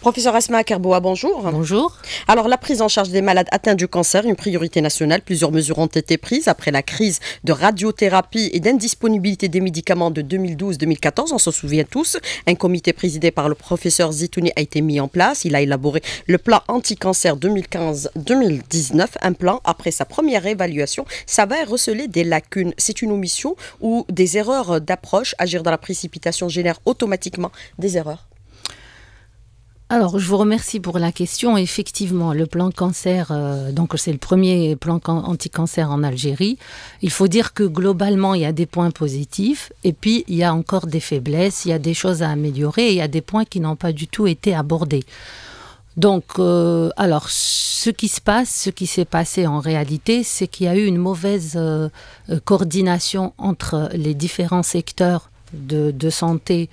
Professeur Asma Kerboa, bonjour. Bonjour. Alors, la prise en charge des malades atteints du cancer, une priorité nationale. Plusieurs mesures ont été prises après la crise de radiothérapie et d'indisponibilité des médicaments de 2012-2014. On s'en souvient tous. Un comité présidé par le professeur Zitouni a été mis en place. Il a élaboré le plan anti-cancer 2015-2019. Un plan, après sa première évaluation, ça va receler des lacunes. C'est une omission ou des erreurs d'approche. Agir dans la précipitation génère automatiquement des erreurs alors, je vous remercie pour la question. Effectivement, le plan cancer, euh, donc c'est le premier plan anti-cancer en Algérie. Il faut dire que globalement, il y a des points positifs et puis il y a encore des faiblesses, il y a des choses à améliorer, et il y a des points qui n'ont pas du tout été abordés. Donc, euh, alors, ce qui se passe, ce qui s'est passé en réalité, c'est qu'il y a eu une mauvaise euh, coordination entre les différents secteurs de, de santé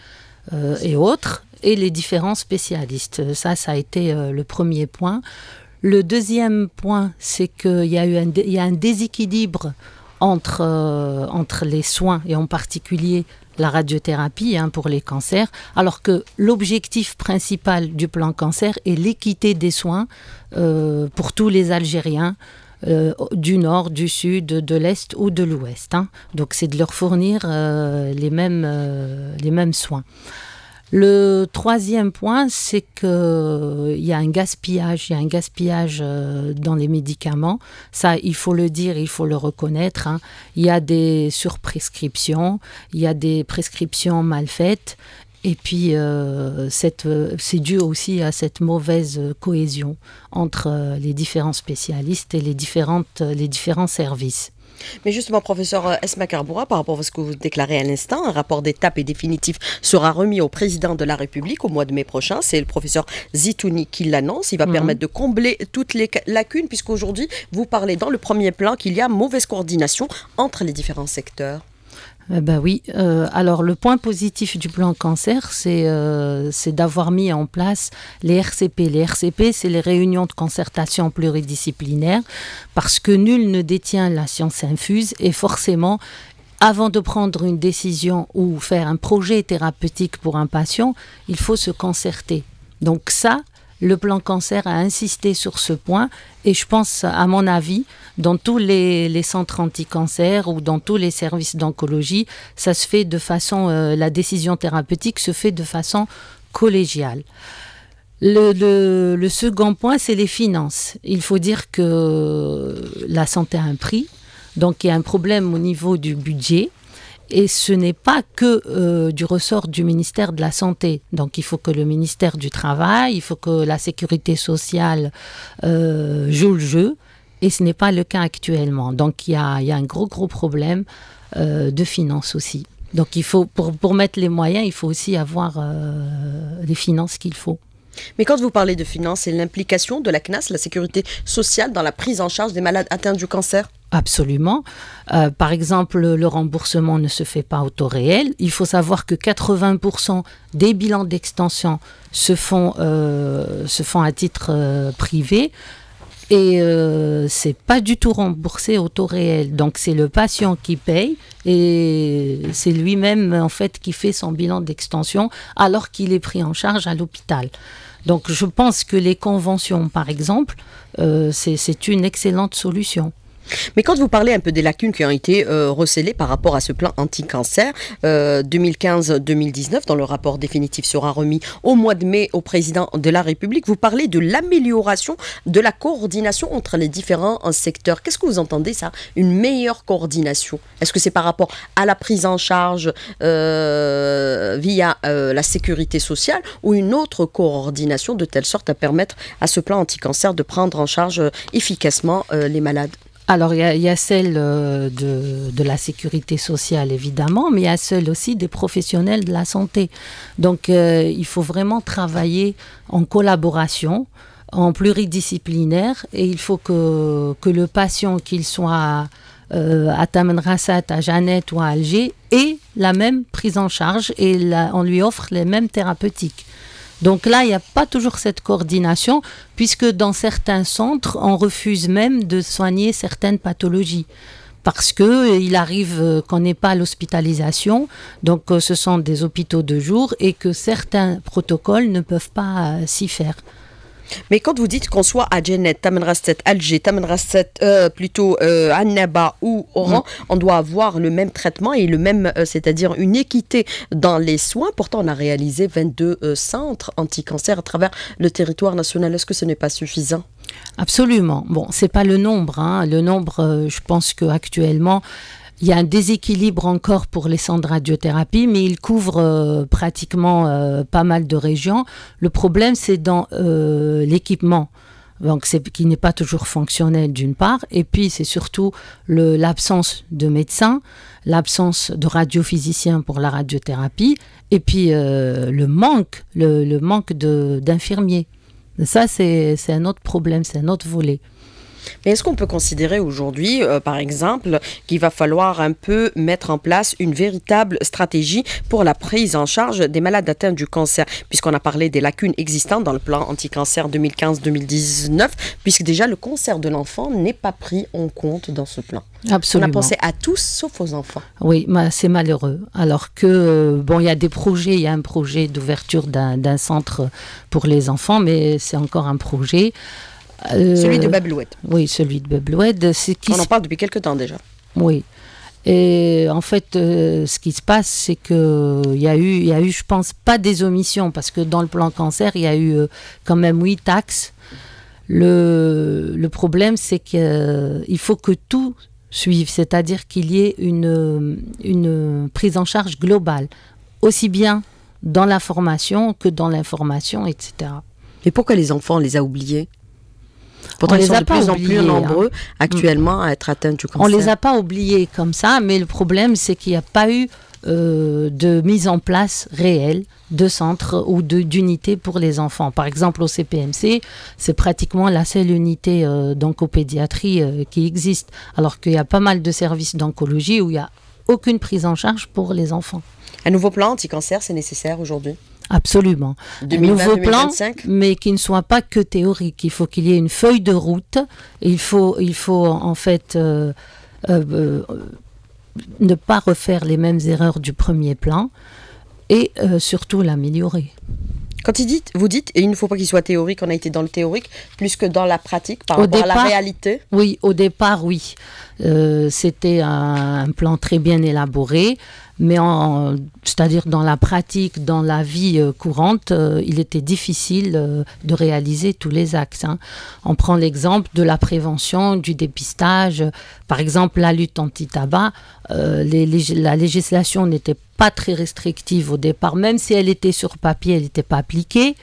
et autres et les différents spécialistes. Ça, ça a été euh, le premier point. Le deuxième point, c'est qu'il y a eu un, déséquilibre entre, euh, entre les soins et en particulier la radiothérapie hein, pour les cancers, alors que l'objectif principal du plan cancer est l'équité des soins euh, pour tous les Algériens. du nord, du sud, de l'est ou de l'ouest. Hein. Donc c'est de leur fournir les, mêmes, les mêmes soins. Le troisième point, c'est qu'il euh, y a un gaspillage, il y a un gaspillage euh, dans les médicaments. Ça, il faut le dire, il faut le reconnaître. Hein. Il y a des surprescriptions, il y a des prescriptions mal faites. Et puis, euh, c'est dû aussi à cette mauvaise cohésion entre les différents spécialistes et les différents services. Mais justement, professeur euh, Esma par rapport à ce que vous déclarez à l'instant, un rapport d'étape et définitif sera remis au président de la République au mois de mai prochain. C'est le professeur Zitouni qui l'annonce. Il va mhm. permettre de combler toutes les lacunes, puisqu'aujourd'hui, vous parlez dans le premier plan qu'il y a mauvaise coordination entre les différents secteurs. Eh ben oui. Euh, alors le point positif du plan cancer, c'est euh, d'avoir mis en place les RCP. Les RCP, c'est les réunions de concertation pluridisciplinaire, parce que nul ne détient la science infuse et forcément avant de prendre une décision ou faire un projet thérapeutique pour un patient, il faut se concerter. Donc ça, le plan cancer a insisté sur ce point et je pense, à mon avis, dans tous les, centres anti-cancer ou dans tous les services d'oncologie, ça se fait de façon, euh, la décision thérapeutique se fait de façon collégiale. le second point, c'est les finances. Il faut dire que la santé a un prix, donc il y a un problème au niveau du budget. Et ce n'est pas que euh, du ressort du ministère de la Santé. Donc il faut que le ministère du Travail, il faut que la sécurité sociale euh, joue le jeu. Et ce n'est pas le cas actuellement. Donc il y a, un gros, gros problème euh, de finances aussi. Donc il faut, pour, mettre les moyens, il faut aussi avoir euh, les finances qu'il faut. Mais quand vous parlez de finances, et l'implication de la CNAS, la sécurité sociale, dans la prise en charge des malades atteints du cancer Absolument. Euh, par exemple, le remboursement ne se fait pas au taux réel. Il faut savoir que 80% des bilans d'extension se, font, euh, se font à titre euh, privé et euh, c'est pas du tout remboursé au taux réel. Donc c'est le patient qui paye et c'est lui-même en fait qui fait son bilan d'extension alors qu'il est pris en charge à l'hôpital. Donc je pense que les conventions, par exemple, euh, c'est une excellente solution. Mais quand vous parlez un peu des lacunes qui ont été euh, recellées recélées par rapport à ce plan anti-cancer 2015-2019, euh, dont le rapport définitif sera remis au mois de mai au président de la République, vous parlez de l'amélioration de la coordination entre les différents euh, secteurs. Qu'est-ce que vous entendez ça Une meilleure coordination Est-ce que c'est par rapport à la prise en charge via la sécurité sociale ou une autre coordination de telle sorte à permettre à ce plan anti-cancer de prendre en charge efficacement les malades alors, il y, a celle euh, de, la sécurité sociale, évidemment, mais il y a celle aussi des professionnels de la santé. Donc, euh, il faut vraiment travailler en collaboration, en pluridisciplinaire, et il faut que, le patient, qu'il soit euh, à Tamanrassat, à Jeannette ou à Alger, ait la même prise en charge et on lui offre les mêmes thérapeutiques. Donc là, il n'y a pas toujours cette coordination, puisque dans certains centres, on refuse même de soigner certaines pathologies parce qu'il euh, il arrive euh, qu'on n'ait pas l'hospitalisation, donc euh, ce sont des hôpitaux de jour et que certains protocoles ne peuvent pas s'y faire. Mais quand vous dites qu'on soit à Djennet, Tamenrasset, Alger, Tamenrasset, euh, plutôt euh, Annaba ou Oran, mm. on doit avoir le même traitement et le même, euh, c'est-à-dire une équité dans les soins. Pourtant, on a réalisé 22 centres anti-cancer à travers le territoire national. Est-ce que ce n'est pas suffisant Absolument. Bon, c'est pas le nombre. Hein. Le nombre, je pense qu'actuellement, il y a un déséquilibre encore pour les centres de radiothérapie, mais ils couvrent euh, pratiquement euh, pas mal de régions. Le problème, c'est dans euh, l'équipement. Donc, qui n'est pas toujours fonctionnel d'une part, et puis c'est surtout l'absence de médecins, l'absence de radiophysiciens pour la radiothérapie, et puis le manque, le manque d'infirmiers. Ça, c'est un autre problème, c'est un autre volet. Mais est-ce qu'on peut considérer aujourd'hui, euh, par exemple, qu'il va falloir un peu mettre en place une véritable stratégie pour la prise en charge des malades atteints du cancer, puisqu'on a parlé des lacunes existantes dans le plan anti-cancer 2015-2019, puisque déjà le cancer de l'enfant n'est pas pris en compte dans ce plan. Absolument. On a pensé à tous sauf aux enfants. Oui, c'est malheureux. Alors que, euh, bon, il y a des projets, il y a un projet d'ouverture d'un centre pour les enfants, mais c'est encore un projet. Euh, celui de Bablouette. Oui, celui de c'est On en parle depuis quelque temps déjà. Oui. Et en fait, euh, ce qui se passe, c'est que il y a eu, il y a eu, je pense, pas des omissions, parce que dans le plan cancer, il y a eu euh, quand même huit axes. Le, problème, c'est qu'il faut que tout suive, c'est-à-dire qu'il y ait une, une prise en charge globale, aussi bien dans la formation que dans l'information, etc. Et pourquoi les enfants on les a oubliés Pourtant, on les a de pas plus oubliés, en plus nombreux actuellement à être atteints du cancer. On les a pas oubliés comme ça, mais le problème, c'est qu'il n'y a pas eu euh, de mise en place réelle de centres ou d'unités pour les enfants. Par exemple, au CPMC, c'est pratiquement la seule unité euh, d'oncopédiatrie euh, qui existe, alors qu'il y a pas mal de services d'oncologie où il n'y a aucune prise en charge pour les enfants. Un nouveau plan anti-cancer, c'est nécessaire aujourd'hui Absolument. un nouveau plan, mais qui ne soit pas que théorique. Il faut qu'il y ait une feuille de route. Il faut, il faut en fait euh, euh, euh, ne pas refaire les mêmes erreurs du premier plan et surtout l'améliorer. Quand il dit, vous dites, et il ne faut pas qu'il soit théorique, on a été dans le théorique, plus que dans la pratique, par rapport à la réalité Oui, au départ, oui. C'était un, plan très bien élaboré mais c'est-à-dire dans la pratique, dans la vie euh, courante, euh, il était difficile euh, de réaliser tous les axes. Hein. On prend l'exemple de la prévention, du dépistage, par exemple la lutte anti-tabac. Euh, les, la législation n'était pas très restrictive au départ, même si elle était sur papier, elle n'était pas appliquée.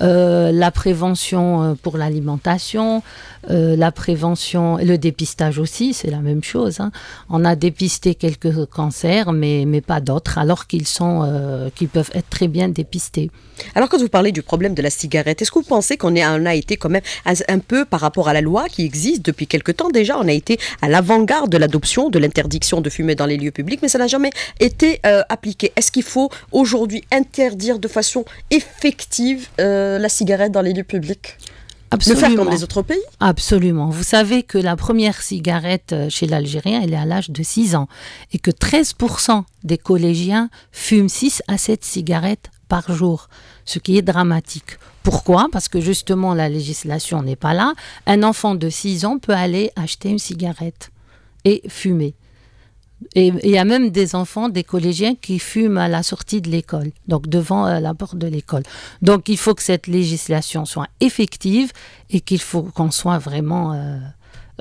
Euh, la prévention euh, pour l'alimentation, la prévention, le dépistage aussi, c'est la même chose. Hein. On a dépisté quelques cancers, mais, mais pas d'autres, alors qu'ils sont, qu'ils peuvent être très bien dépistés. Alors quand vous parlez du problème de la cigarette, est-ce que vous pensez qu'on a été quand même un peu par rapport à la loi qui existe depuis quelque temps déjà, on a été à l'avant-garde de l'adoption de l'interdiction de fumer dans les lieux publics, mais ça n'a jamais été euh, appliqué. Est-ce qu'il faut aujourd'hui interdire de façon effective euh, la cigarette dans les lieux publics Absolument. faire comme les autres pays Absolument. Vous savez que la première cigarette euh, chez l'Algérien, elle est à l'âge de 6 ans. Et que 13% des collégiens fument 6 à 7 cigarettes par jour, ce qui est dramatique. Pourquoi Parce que justement, la législation n'est pas là. Un enfant de 6 ans peut aller acheter une cigarette et fumer. Et il y a même des enfants, des collégiens qui fument à la sortie de l'école, donc devant euh, la porte de l'école. Donc il faut que cette législation soit effective et qu'il faut qu'on soit vraiment euh,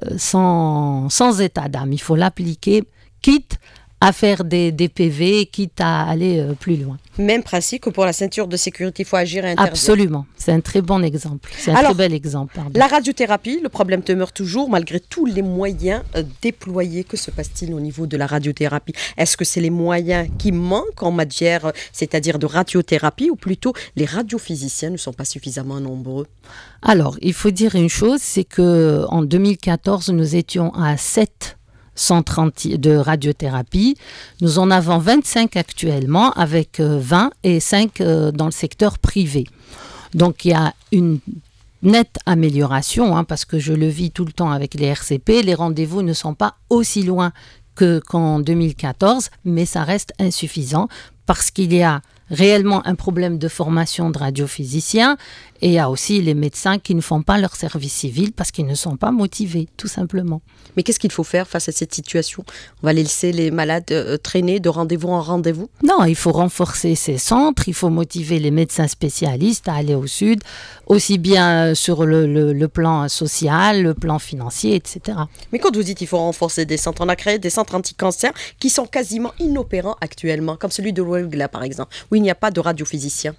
euh, sans, sans état d'âme. Il faut l'appliquer, quitte à faire des, PV, quitte à aller euh, plus loin. Même principe que pour la ceinture de sécurité, il faut agir Absolument, c'est un très bon exemple, c'est un très bel exemple. La radiothérapie, le problème demeure toujours malgré tous les moyens euh, déployés. Que se passe-t-il au niveau de la radiothérapie Est-ce que c'est les moyens qui manquent en matière, euh, c'est-à-dire de radiothérapie, ou plutôt les radiophysiciens ne sont pas suffisamment nombreux Alors, il faut dire une chose, c'est que en 2014, nous étions à 7 130 de radiothérapie. Nous en avons 25 actuellement avec 20 euh, et 5 euh, dans le secteur privé. Donc il y a une nette amélioration, hein, parce que je le vis tout le temps avec les RCP, les rendez-vous ne sont pas aussi loin qu'en 2014, mais ça reste insuffisant parce qu'il y a réellement un problème de formation de radiophysiciens et il y a aussi les médecins qui ne font pas leur service civil parce qu'ils ne sont pas motivés, tout simplement. Mais qu'est-ce qu'il faut faire face à cette situation On va laisser les malades euh, traîner de rendez-vous en rendez-vous Non, il faut renforcer ces centres, il faut motiver les médecins spécialistes à aller au sud, aussi bien euh, sur le, plan social, le plan financier, etc. Mais quand vous dites qu'il faut renforcer des centres, on a créé des centres anti qui sont quasiment inopérants actuellement, comme celui de Wolgla par exemple, où il n'y a pas de radiophysicien.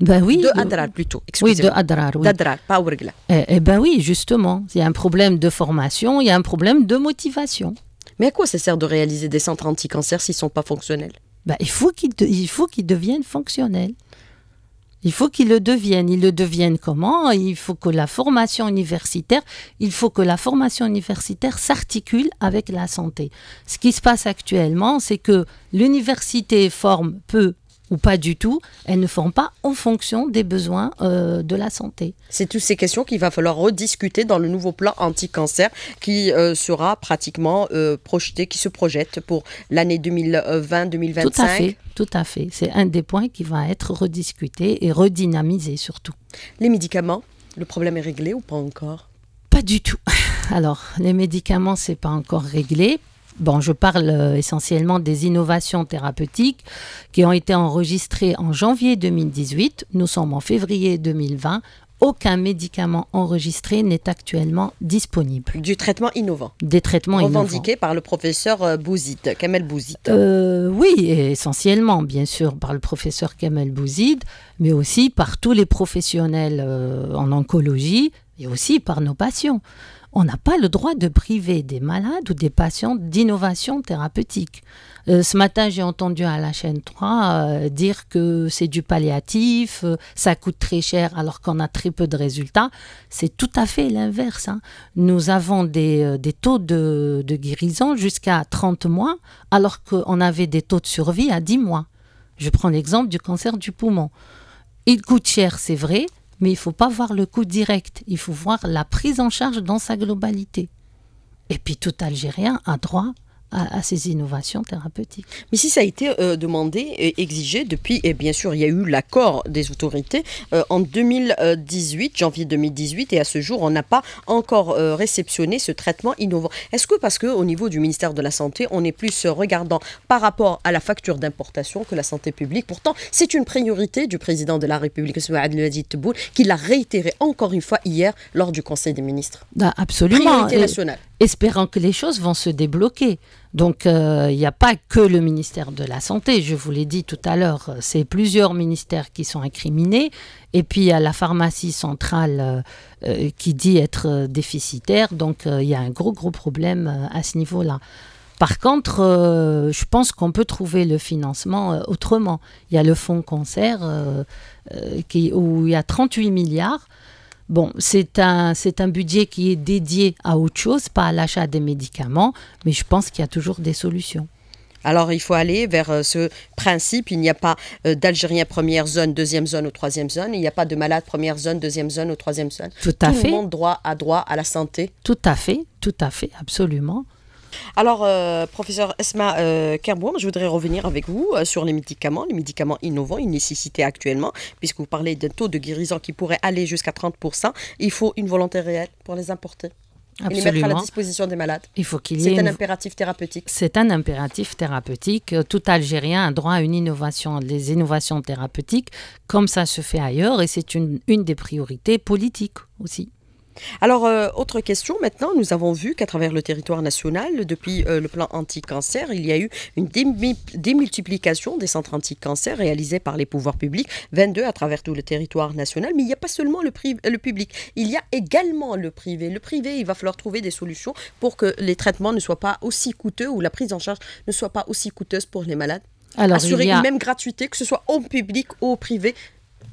Bah oui, de Adrar plutôt. Oui, de Adrar. Oui. pas Ourgla. Eh, eh ben oui, justement. Il y a un problème de formation, il y a un problème de motivation. Mais à quoi ça sert de réaliser des centres anti-cancer s'ils ne sont pas fonctionnels bah, Il faut qu'ils deviennent fonctionnels. Il faut qu'ils le deviennent. Ils le deviennent comment Il faut que la formation universitaire, il faut que la formation universitaire s'articule avec la santé. Ce qui se passe actuellement, c'est que l'université forme peu ou pas du tout, elles ne font pas en fonction des besoins euh, de la santé. C'est toutes ces questions qu'il va falloir rediscuter dans le nouveau plan anti-cancer qui euh, sera pratiquement euh, projeté, qui se projette pour l'année 2020-2025. Tout à fait, tout à fait. C'est un des points qui va être rediscuté et redynamisé surtout. Les médicaments, le problème est réglé ou pas encore Pas du tout. Alors, les médicaments, c'est pas encore réglé Bon, je parle euh, essentiellement des innovations thérapeutiques qui ont été enregistrées en janvier 2018. Nous sommes en février 2020 aucun médicament enregistré n'est actuellement disponible. Du traitement innovant. Des traitements Revendiqués par le professeur euh, Bouzid, Kamel Bouzid. Euh, oui, essentiellement, bien sûr, par le professeur Kamel Bouzid, mais aussi par tous les professionnels en oncologie et aussi par nos patients on n'a pas le droit de priver des malades ou des patients d'innovation thérapeutique. Euh, ce matin, j'ai entendu à la chaîne 3 euh, dire que c'est du palliatif, euh, ça coûte très cher alors qu'on a très peu de résultats. C'est tout à fait l'inverse. Hein. Nous avons des, taux de, de guérison jusqu'à 30 mois alors qu'on avait des taux de survie à 10 mois. Je prends l'exemple du cancer du poumon. Il coûte cher, c'est vrai, mais il faut pas voir le coût direct, il faut voir la prise en charge dans sa globalité. Et puis tout Algérien a droit à, ces innovations thérapeutiques. Mais si ça a été euh, demandé et exigé depuis, et bien sûr il y a eu l'accord des autorités euh, en 2018, janvier 2018, et à ce jour on n'a pas encore euh, réceptionné ce traitement innovant. Est-ce que parce qu'au niveau du ministère de la Santé, on est plus regardant par rapport à la facture d'importation que la santé publique Pourtant, c'est une priorité du président de la République, Abdelhadi Teboul, qui l'a réitéré encore une fois hier lors du Conseil des ministres. Bah, absolument. Priorité nationale espérant que les choses vont se débloquer. Donc il euh, n'y a pas que le ministère de la Santé, je vous l'ai dit tout à l'heure, euh, c'est plusieurs ministères qui sont incriminés, et puis il y a la pharmacie centrale euh, qui dit être déficitaire, donc il y a un gros gros problème à ce niveau-là. Par contre, je pense qu'on peut trouver le financement autrement. Il y a le fonds cancer qui, où il y a 38 milliards. Bon, c'est un, budget qui est dédié à autre chose, pas à l'achat des médicaments, mais je pense qu'il y a toujours des solutions. Alors il faut aller vers euh, ce principe. Il n'y a pas euh, d'Algérien première zone, deuxième zone ou troisième zone. Il n'y a pas de malades première zone, deuxième zone ou troisième zone. Tout à fait. Tout le monde droit à droit à la santé. Tout à fait, tout à fait, absolument. Alors, euh, professeur Esma euh, je voudrais revenir avec vous euh, sur les médicaments, les médicaments innovants, une nécessité actuellement, puisque vous parlez d'un taux de guérison qui pourrait aller jusqu'à 30%. Il faut une volonté réelle pour les importer. Et les mettre à la disposition des malades. Il faut qu'il C'est un impératif thérapeutique. C'est un impératif thérapeutique. Tout Algérien a droit à une innovation, les innovations thérapeutiques, comme ça se fait ailleurs, et c'est une des priorités politiques aussi. Alors, euh, autre question maintenant, nous avons vu qu'à travers le territoire national, depuis euh, le plan anti-cancer, il y a eu une démultiplication des centres anti-cancer réalisés par les pouvoirs publics, 22 à travers tout le territoire national, mais il n'y a pas seulement le, le, public, il y a également le privé. Le privé, il va falloir trouver des solutions pour que les traitements ne soient pas aussi coûteux ou la prise en charge ne soit pas aussi coûteuse pour les malades. Assurer une même gratuité, que ce soit en public ou au privé,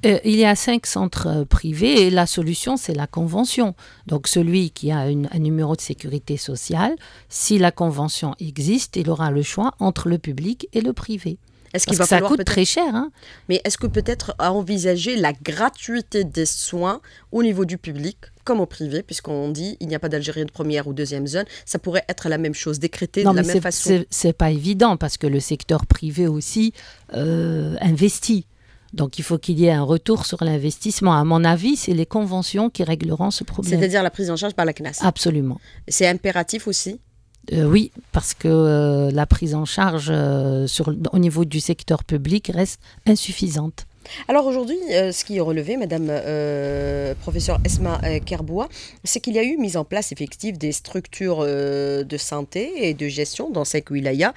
euh, il y a cinq centres euh, privés et la solution, c'est la convention. Donc celui qui a un numéro de sécurité sociale, si la convention existe, il aura le choix entre le public et le privé. est que ça coûte très cher. Hein. Mais est-ce que peut-être à envisager la gratuité des soins au niveau du public comme au privé, puisqu'on dit il n'y a pas d'Algérie de première ou deuxième zone, ça pourrait être la même chose, décrété de la même façon. C'est pas évident parce que le secteur privé aussi euh, investit. Donc il faut qu'il y ait un retour sur l'investissement. À mon avis, c'est les conventions qui régleront ce problème. C'est-à-dire la prise en charge par la CNAS. Absolument. C'est impératif aussi euh, oui, parce que euh, la prise en charge euh, au niveau du secteur public reste insuffisante. Alors aujourd'hui, euh, ce qui est relevé, Madame euh, professeure Esma euh, Kerbois, c'est qu'il y a eu mise en place effective des structures de santé et de gestion dans ces wilayas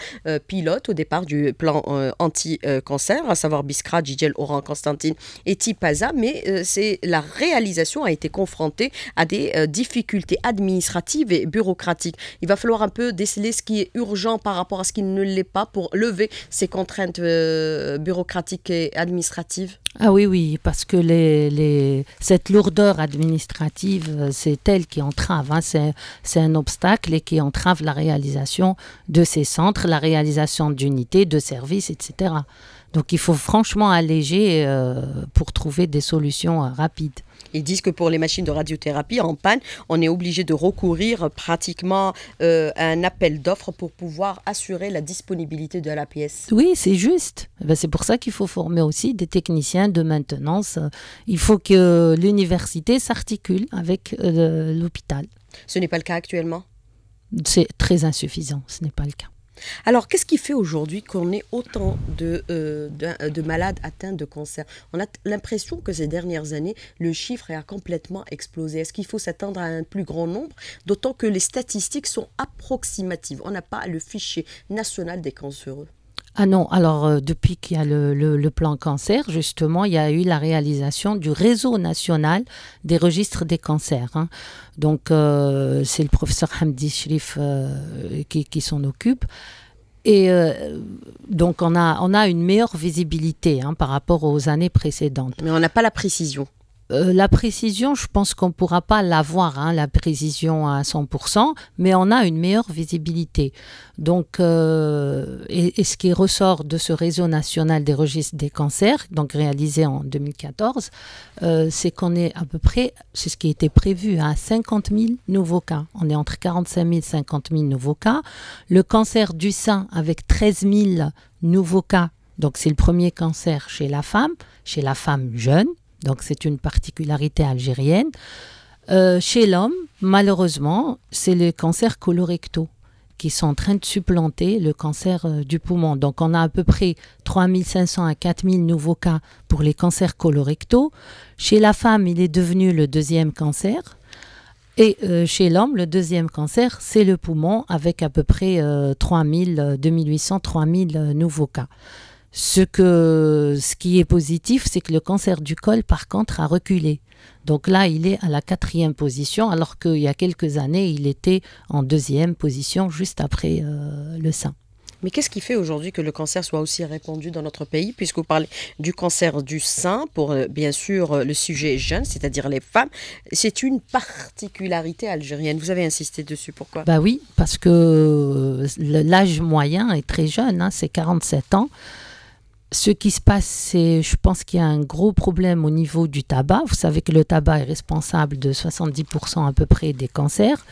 pilotes au départ du plan anti-cancer, à savoir Biskra, Gigel, Oran, Constantine et Tipaza, mais la réalisation a été confrontée à des difficultés administratives et bureaucratiques. Il va falloir un peu déceler ce qui est urgent par rapport à ce qui ne l'est pas pour lever ces contraintes bureaucratiques et administratives ah oui, oui, parce que les, cette lourdeur administrative, euh, c'est elle qui entrave, hein. c'est un obstacle et qui entrave la réalisation de ces centres, la réalisation d'unités, de services, etc. Donc il faut franchement alléger euh, pour trouver des solutions euh, rapides. Ils disent que pour les machines de radiothérapie en panne, on est obligé de recourir pratiquement à euh, un appel d'offres pour pouvoir assurer la disponibilité de la pièce. Oui, c'est juste. Ben, c'est pour ça qu'il faut former aussi des techniciens de maintenance. Il faut que l'université s'articule avec euh, l'hôpital. Ce n'est pas le cas actuellement C'est très insuffisant, ce n'est pas le cas. Alors, qu'est-ce qui fait aujourd'hui qu'on ait autant de, euh, euh, malades atteints de cancer On a l'impression que ces dernières années, le chiffre a complètement explosé. Est-ce qu'il faut s'attendre à un plus grand nombre D'autant que les statistiques sont approximatives. On n'a pas le fichier national des cancéreux. Ah non, alors euh, depuis qu'il y a le, plan cancer, justement, il y a eu la réalisation du réseau national des registres des cancers. Hein. Donc euh, c'est le professeur Hamdi Shrif euh, qui, s'en occupe. Et donc on a, une meilleure visibilité hein, par rapport aux années précédentes. Mais on n'a pas la précision. Euh, la précision, je pense qu'on ne pourra pas l'avoir, hein, la précision à 100%, mais on a une meilleure visibilité. Donc, euh, et, ce qui ressort de ce réseau national des registres des cancers, donc réalisé en 2014, euh, c'est qu'on est à peu près, c'est ce qui était prévu, à 50 000 nouveaux cas. On est entre 45 000 et 50 000 nouveaux cas. Le cancer du sein avec 13 000 nouveaux cas donc c'est le premier cancer chez la femme, chez la femme jeune, donc c'est une particularité algérienne. Euh, chez l'homme, malheureusement, c'est les cancers colorectaux qui sont en train de supplanter le cancer euh, du poumon. Donc on a à peu près 3500 à 4000 nouveaux cas pour les cancers colorectaux. Chez la femme, il est devenu le deuxième cancer. Et euh, chez l'homme, le deuxième cancer, c'est le poumon avec à peu près 2800, 3000 nouveaux cas. Ce, que, ce qui est positif, c'est que le cancer du col, par contre, a reculé. Donc là, il est à la quatrième position, alors qu'il y a quelques années, il était en deuxième position, juste après euh, le sein. Mais qu'est-ce qui fait aujourd'hui que le cancer soit aussi répandu dans notre pays Puisque vous parlez du cancer du sein, pour euh, bien sûr euh, le sujet jeune, c'est-à-dire les femmes, c'est une particularité algérienne. Vous avez insisté dessus, pourquoi Bah oui, parce que l'âge moyen est très jeune, hein, c'est 47 ans ce qui se passe, c'est, je pense qu'il y a un gros problème au niveau du tabac. Vous savez que le tabac est responsable de 70% à peu près des cancers.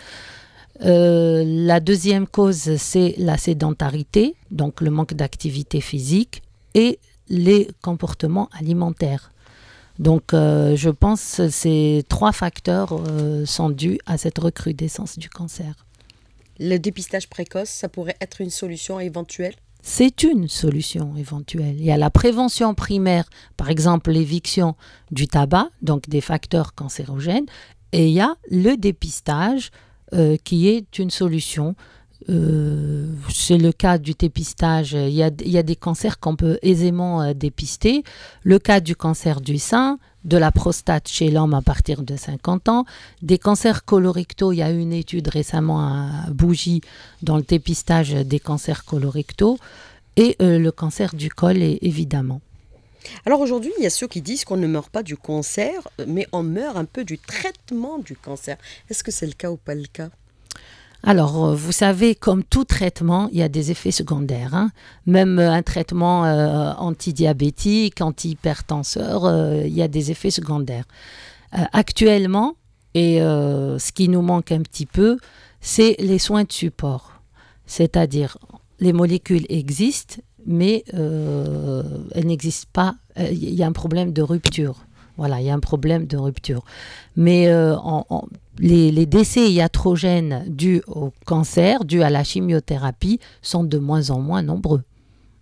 Euh, la deuxième cause, c'est la sédentarité, donc le manque d'activité physique et les comportements alimentaires. Donc euh, je pense que ces trois facteurs euh, sont dus à cette recrudescence du cancer. Le dépistage précoce, ça pourrait être une solution éventuelle c'est une solution éventuelle. Il y a la prévention primaire, par exemple l'éviction du tabac, donc des facteurs cancérogènes, et il y a le dépistage euh, qui est une solution euh, c'est le cas du dépistage. Il y a, des cancers qu'on peut aisément euh, dépister. Le cas du cancer du sein, de la prostate chez l'homme à partir de 50 ans. Des cancers colorectaux, il y a eu une étude récemment à Bougie dans le dépistage des cancers colorectaux. Et euh, le cancer du col, évidemment. Alors aujourd'hui, il y a ceux qui disent qu'on ne meurt pas du cancer, mais on meurt un peu du traitement du cancer. Est-ce que c'est le cas ou pas le cas alors, euh, vous savez, comme tout traitement, il y a des effets secondaires. Hein. Même euh, un traitement euh, antidiabétique, antihypertenseur, il y a des effets secondaires. actuellement, et ce qui nous manque un petit peu, c'est les soins de support. C'est-à-dire, les molécules existent, mais elles n'existent pas. Il y a un problème de rupture. Voilà, il y a un problème de rupture. Mais en les, décès iatrogènes dus au cancer, dus à la chimiothérapie, sont de moins en moins nombreux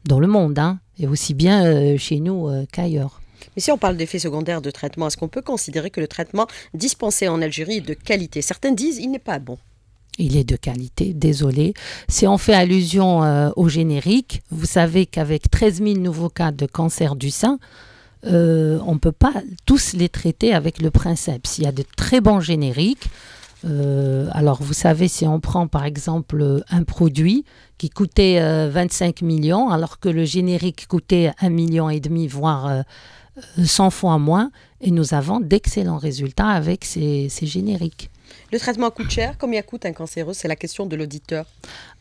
dans le monde, hein, et aussi bien euh, chez nous euh, qu'ailleurs. Mais si on parle d'effets secondaires de traitement, est-ce qu'on peut considérer que le traitement dispensé en Algérie est de qualité Certains disent il n'est pas bon. Il est de qualité, désolé. Si on fait allusion euh, au générique, vous savez qu'avec 13 000 nouveaux cas de cancer du sein, euh, on ne peut pas tous les traiter avec le principe. S'il y a de très bons génériques, euh, alors vous savez, si on prend par exemple un produit qui coûtait 25 euh, millions, alors que le générique coûtait 1 million et demi, voire 100 fois moins, et nous avons d'excellents résultats avec ces, génériques. Le traitement coûte cher Combien coûte un cancéreux C'est la question de l'auditeur.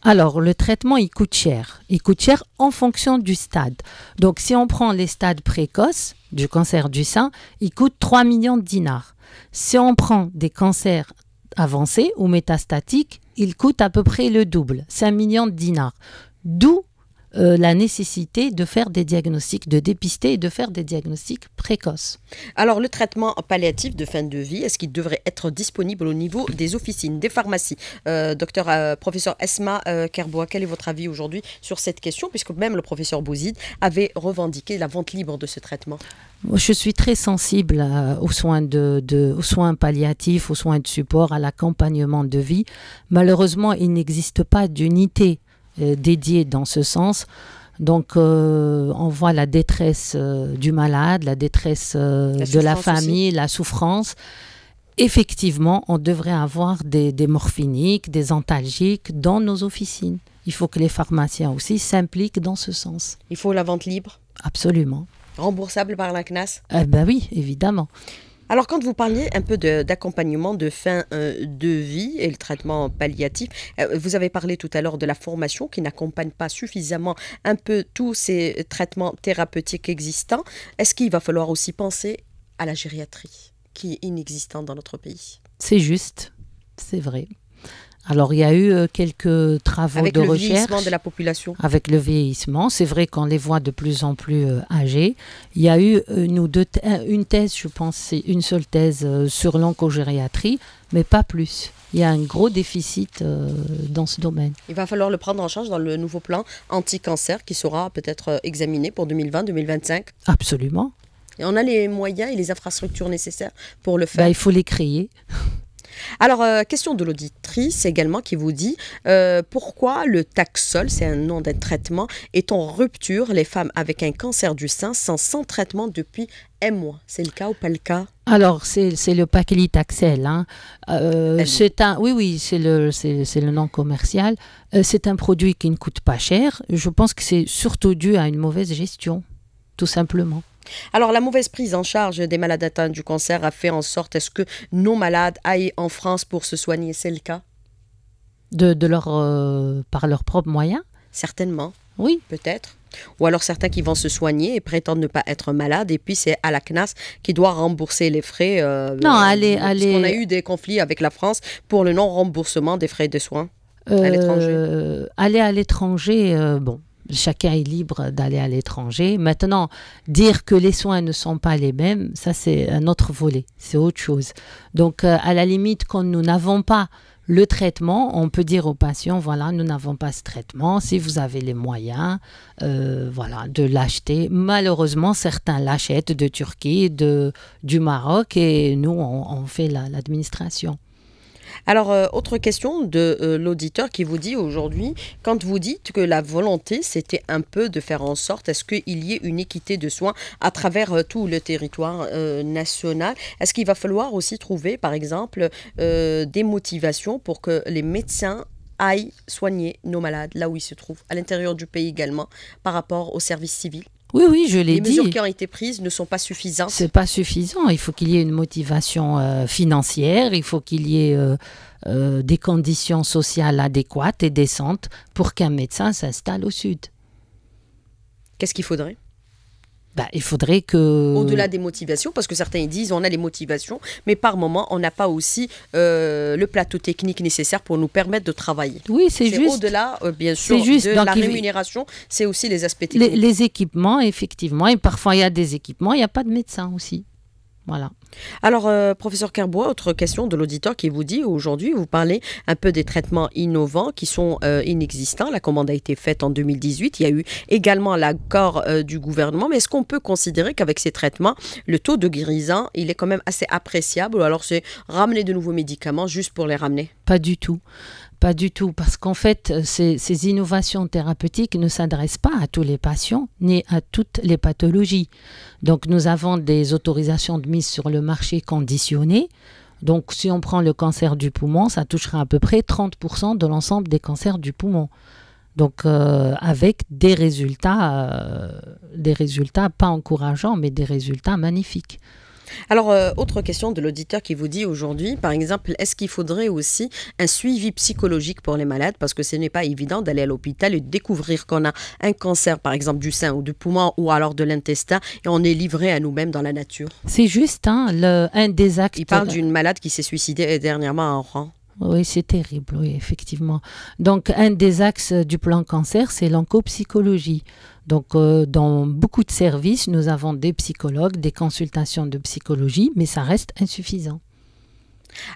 Alors, le traitement, il coûte cher. Il coûte cher en fonction du stade. Donc, si on prend les stades précoces du cancer du sein, il coûte 3 millions de dinars. Si on prend des cancers avancés ou métastatiques, il coûte à peu près le double, 5 millions de dinars. D'où euh, la nécessité de faire des diagnostics, de dépister et de faire des diagnostics précoces. Alors le traitement palliatif de fin de vie, est-ce qu'il devrait être disponible au niveau des officines, des pharmacies euh, Docteur, euh, professeur Esma Kerboa, quel est votre avis aujourd'hui sur cette question Puisque même le professeur Bouzid avait revendiqué la vente libre de ce traitement. Je suis très sensible aux, soins de, aux soins palliatifs, aux soins de support, à l'accompagnement de vie. Malheureusement, il n'existe pas d'unité euh, dédié dans ce sens. Donc, euh, on voit la détresse euh, du malade, la détresse de la famille, la souffrance. Effectivement, on devrait avoir des, morphiniques, des antalgiques dans nos officines. Il faut que les pharmaciens aussi s'impliquent dans ce sens. Il faut la vente libre Absolument. Remboursable par la CNAS Eh ben oui, évidemment. Alors quand vous parliez un peu d'accompagnement de, fin euh, de vie et le traitement palliatif, euh, vous avez parlé tout à l'heure de la formation qui n'accompagne pas suffisamment un peu tous ces traitements thérapeutiques existants. Est-ce qu'il va falloir aussi penser à la gériatrie qui est inexistante dans notre pays C'est juste, c'est vrai. Alors il y a eu euh, quelques travaux de recherche. Avec le vieillissement de la population. Avec le vieillissement, c'est vrai qu'on les voit de plus en plus euh, âgés. Il y a eu une deux une thèse, je pense, une seule thèse euh, sur l'oncogériatrie, mais pas plus. Il y a un gros déficit dans ce domaine. Il va falloir le prendre en charge dans le nouveau plan anti-cancer qui sera peut-être examiné pour 2020-2025. Absolument. Et on a les moyens et les infrastructures nécessaires pour le ben, faire. il faut les créer. Alors, euh, question de l'auditrice également qui vous dit euh, pourquoi le taxol, c'est un nom d'un traitement, est en rupture Les femmes avec un cancer du sein sans traitement depuis un mois. C'est le cas ou pas le cas alors, c'est le paclitaxel. Hein. Euh, c'est oui, oui, c'est le, le, nom commercial. c'est un produit qui ne coûte pas cher. Je pense que c'est surtout dû à une mauvaise gestion, tout simplement. Alors, la mauvaise prise en charge des malades atteints du cancer a fait en sorte, est-ce que nos malades aillent en France pour se soigner C'est le cas de, leur, euh, Par leurs propres moyens Certainement. Oui. Peut-être. Ou alors certains qui vont se soigner et prétendent ne pas être malades, et puis c'est à la CNAS qui doit rembourser les frais. Euh, non, allez, allez. On a eu des conflits avec la France pour le non-remboursement des frais de soins à euh, l'étranger. Aller à l'étranger, bon, chacun est libre d'aller à l'étranger. Maintenant, dire que les soins ne sont pas les mêmes, ça c'est un autre volet, c'est autre chose. Donc, euh, à la limite, quand nous n'avons pas le traitement, on peut dire aux patients, voilà, nous n'avons pas ce traitement, si vous avez les moyens, euh, voilà, de l'acheter. Malheureusement, certains l'achètent de Turquie, de, du Maroc, et nous, on, fait l'administration. Alors, euh, autre question de euh, l'auditeur qui vous dit aujourd'hui, quand vous dites que la volonté, c'était un peu de faire en sorte, est-ce qu'il y ait une équité de soins à travers euh, tout le territoire national Est-ce qu'il va falloir aussi trouver, par exemple, des motivations pour que les médecins aillent soigner nos malades là où ils se trouvent, à l'intérieur du pays également, par rapport aux services civil? Oui, oui, je l'ai dit. Les mesures qui ont été prises ne sont pas suffisantes. C'est pas suffisant. Il faut qu'il y ait une motivation euh, financière. Il faut qu'il y ait euh, euh, des conditions sociales adéquates et décentes pour qu'un médecin s'installe au sud. Qu'est-ce qu'il faudrait bah, il faudrait que... Au-delà des motivations, parce que certains disent on a les motivations, mais par moment, on n'a pas aussi euh, le plateau technique nécessaire pour nous permettre de travailler. Oui, c'est juste. Au-delà, euh, bien sûr, de la rémunération, c'est aussi les aspects techniques. Les, les, équipements, effectivement, et parfois il y a des équipements, il n'y a pas de médecin aussi. Voilà. Alors, euh, professeur Kerbois, autre question de l'auditeur qui vous dit aujourd'hui, vous parlez un peu des traitements innovants qui sont euh, inexistants. La commande a été faite en 2018. Il y a eu également l'accord euh, du gouvernement. Mais est-ce qu'on peut considérer qu'avec ces traitements, le taux de guérison, il est quand même assez appréciable Ou alors c'est ramener de nouveaux médicaments juste pour les ramener Pas du tout. Pas du tout, parce qu'en fait, euh, ces, innovations thérapeutiques ne s'adressent pas à tous les patients ni à toutes les pathologies. Donc nous avons des autorisations de mise sur le marché conditionnées. Donc si on prend le cancer du poumon, ça touchera à peu près 30% de l'ensemble des cancers du poumon. Donc euh, avec des résultats, euh, des résultats pas encourageants, mais des résultats magnifiques. Alors, euh, autre question de l'auditeur qui vous dit aujourd'hui, par exemple, est-ce qu'il faudrait aussi un suivi psychologique pour les malades Parce que ce n'est pas évident d'aller à l'hôpital et de découvrir qu'on a un cancer, par exemple, du sein ou du poumon ou alors de l'intestin et on est livré à nous-mêmes dans la nature. C'est juste hein, un des axes. Il parle d'une malade qui s'est suicidée dernièrement en rang. Oui, c'est terrible, oui, effectivement. Donc, un des axes du plan cancer, c'est l'oncopsychologie. Donc, euh, dans beaucoup de services, nous avons des psychologues, des consultations de psychologie, mais ça reste insuffisant.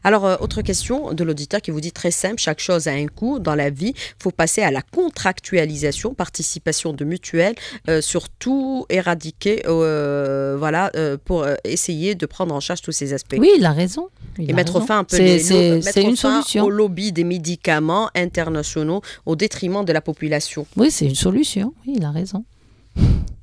Alors, euh, autre question de l'auditeur qui vous dit très simple, chaque chose a un coût dans la vie, il faut passer à la contractualisation, participation de mutuelles, euh, surtout éradiquer, euh, voilà, pour essayer de prendre en charge tous ces aspects. Oui, il a raison. et mettre fin un peu au lobby des médicaments internationaux au détriment de la population. Oui, c'est une solution, oui, il a raison.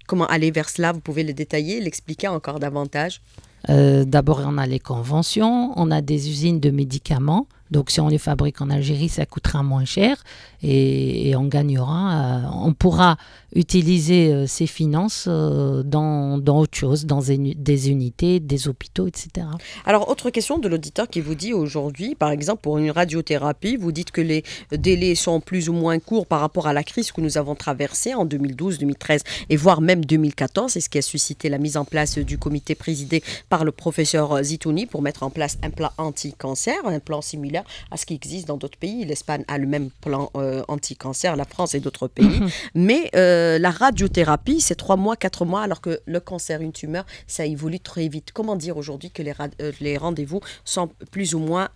Comment aller vers cela Vous pouvez le détailler, l'expliquer encore davantage euh, d'abord, on a les conventions, on a des usines de médicaments donc si on les fabrique en Algérie, ça coûtera moins cher et, on gagnera, euh, on pourra utiliser euh, ces finances euh, dans, dans, autre chose, dans des unités, des hôpitaux, etc. Alors autre question de l'auditeur qui vous dit aujourd'hui, par exemple pour une radiothérapie, vous dites que les délais sont plus ou moins courts par rapport à la crise que nous avons traversée en 2012, 2013 et voire même 2014, c'est ce qui a suscité la mise en place du comité présidé par le professeur Zitouni pour mettre en place un plan anti-cancer, un plan similaire à ce qui existe dans d'autres pays. L'Espagne a le même plan euh, anti-cancer, la France et d'autres pays. Mhm. Mais euh, la radiothérapie, c'est trois mois, quatre mois, alors que le cancer, une tumeur, ça évolue très vite. Comment dire aujourd'hui que les euh, rendez-vous sont plus ou moins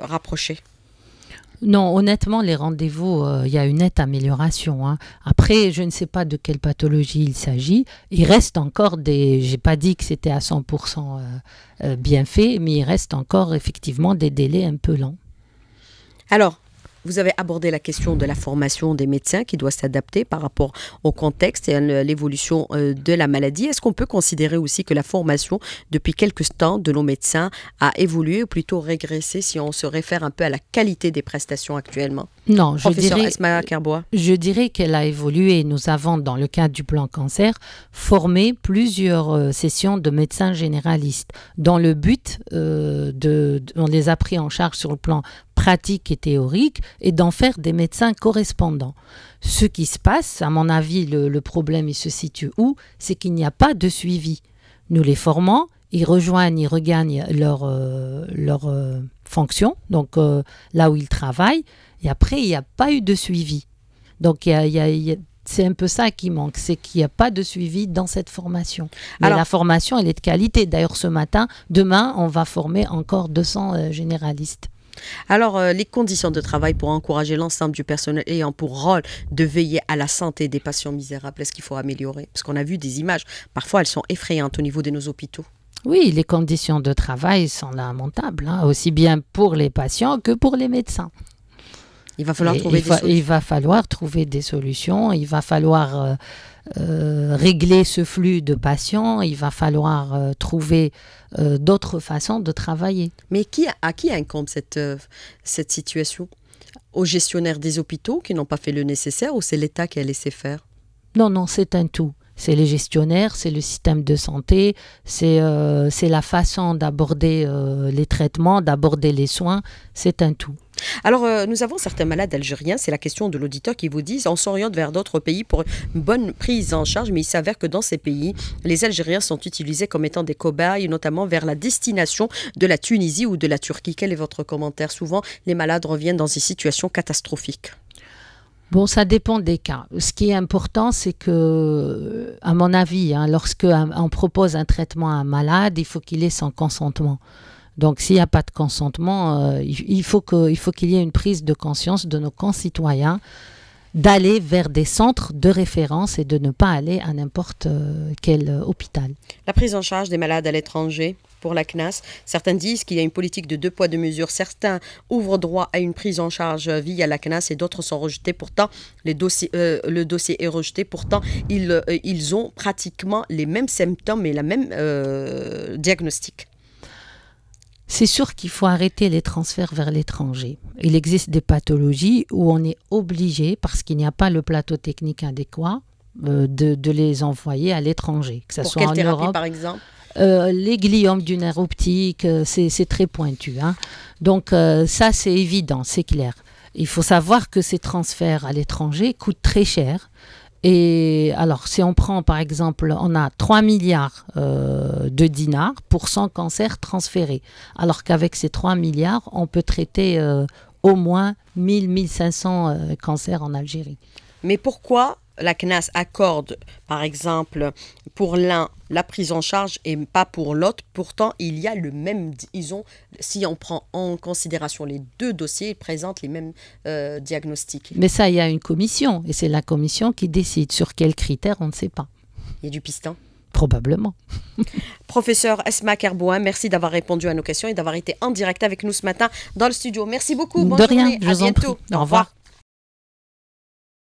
rapprochés non, honnêtement, les rendez-vous, euh, il y a une nette amélioration. Hein. Après, je ne sais pas de quelle pathologie il s'agit. Il reste encore des... J'ai pas dit que c'était à 100% euh, euh, bien fait, mais il reste encore effectivement des délais un peu lents. Alors, vous avez abordé la question de la formation des médecins qui doit s'adapter par rapport au contexte et à l'évolution euh, de la maladie. Est-ce qu'on peut considérer aussi que la formation depuis quelques temps de nos médecins a évolué ou plutôt régressé si on se réfère un peu à la qualité des prestations actuellement Non, je dirais, dirais qu'elle a évolué. Nous avons, dans le cadre du plan cancer, formé plusieurs euh, sessions de médecins généralistes dans le but euh, de, de, On les a pris en charge sur le plan pratique et théorique et d'en faire des médecins correspondants. Ce qui se passe, à mon avis, le, problème il se situe où C'est qu'il n'y a pas de suivi. Nous les formons, ils rejoignent, ils regagnent leur, euh, euh, fonction, donc euh, là où ils travaillent, et après, il n'y a pas eu de suivi. Donc, c'est un peu ça qui manque, c'est qu'il n'y a pas de suivi dans cette formation. Mais la formation, elle est de qualité. D'ailleurs, ce matin, demain, on va former encore 200 généralistes. Alors, euh, les conditions de travail pour encourager l'ensemble du personnel ayant pour rôle de veiller à la santé des patients misérables, est-ce qu'il faut améliorer Parce qu'on a vu des images, parfois elles sont effrayantes au niveau de nos hôpitaux. Oui, les conditions de travail sont lamentables, hein, aussi bien pour les patients que pour les médecins. Il va falloir, trouver, des il va falloir trouver des solutions, il va falloir euh, euh, régler ce flux de patients, il va falloir trouver euh, d'autres façons de travailler. Mais qui, à qui incombe cette, euh, cette situation Aux gestionnaires des hôpitaux qui n'ont pas fait le nécessaire ou c'est l'État qui a laissé faire Non, non, c'est un tout c'est les gestionnaires, c'est le système de santé, c'est euh, la façon d'aborder euh, les traitements, d'aborder les soins, c'est un tout. Alors, euh, nous avons certains malades algériens, c'est la question de l'auditeur qui vous dit, on s'oriente vers d'autres pays pour une bonne prise en charge, mais il s'avère que dans ces pays, les Algériens sont utilisés comme étant des cobayes, notamment vers la destination de la Tunisie ou de la Turquie. Quel est votre commentaire Souvent, les malades reviennent dans des situations catastrophiques. Bon, ça dépend des cas. Ce qui est important, c'est que, euh, à mon avis, lorsqu'on hein, lorsque on propose un traitement à un malade, il faut qu'il ait son consentement. Donc, s'il n'y a pas de consentement, euh, il faut qu'il y ait une prise de conscience de nos concitoyens d'aller vers des centres de référence et de ne pas aller à n'importe euh, quel hôpital. La prise en charge des malades à l'étranger, pour la CNAS. Certains disent qu'il y a une politique de deux poids, deux mesures. Certains ouvrent droit à une prise en charge via la CNAS et d'autres sont rejetés. Pourtant, les dossiers, euh, le dossier est rejeté. Pourtant, ils, euh, ils ont pratiquement les mêmes symptômes et la même euh, diagnostic. C'est sûr qu'il faut arrêter les transferts vers l'étranger. Il existe des pathologies où on est obligé, parce qu'il n'y a pas le plateau technique adéquat, de, les envoyer à l'étranger, que ce soit en Europe. Par exemple euh, les gliomes du nerf optique, euh, c'est très pointu. Hein. Donc euh, ça, c'est évident, c'est clair. Il faut savoir que ces transferts à l'étranger coûtent très cher. Et alors, si on prend par exemple, on a 3 milliards de dinars pour 100 cancers transférés, alors qu'avec ces 3 milliards, on peut traiter au moins 1000, 1500 cancers en Algérie. Mais pourquoi la CNAS accorde, par exemple, pour l'un la prise en charge et pas pour l'autre. Pourtant, il y a le même, ils ont, si on prend en considération les deux dossiers, ils présentent les mêmes euh, diagnostics. Mais ça, il y a une commission, et c'est la commission qui décide sur quels critères, on ne sait pas. Il y a du piston Probablement. Professeur Esma Kerbouin, merci d'avoir répondu à nos questions et d'avoir été en direct avec nous ce matin dans le studio. Merci beaucoup. Bonne De rien, Je vous bientôt. En prie. Au, revoir.